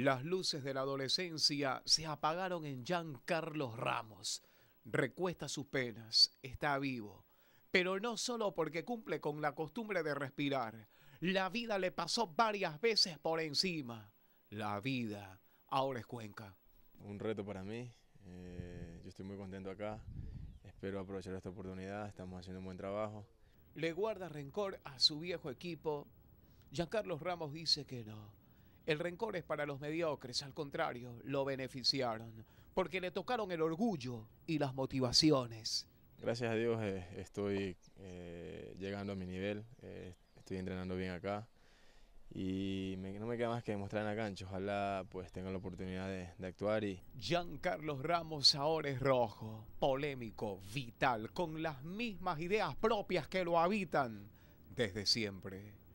Las luces de la adolescencia se apagaron en Jean Carlos Ramos. Recuesta sus penas, está vivo. Pero no solo porque cumple con la costumbre de respirar. La vida le pasó varias veces por encima. La vida ahora es Cuenca. Un reto para mí. Eh, yo estoy muy contento acá. Espero aprovechar esta oportunidad. Estamos haciendo un buen trabajo. Le guarda rencor a su viejo equipo. Carlos Ramos dice que no el rencor es para los mediocres, al contrario, lo beneficiaron, porque le tocaron el orgullo y las motivaciones. Gracias a Dios eh, estoy eh, llegando a mi nivel, eh, estoy entrenando bien acá y no me queda más que demostrar en la cancha. Ojalá pues tenga la oportunidad de, actuar y... Carlos Ramos ahora es rojo, polémico, vital, con las mismas ideas propias que lo habitan desde siempre.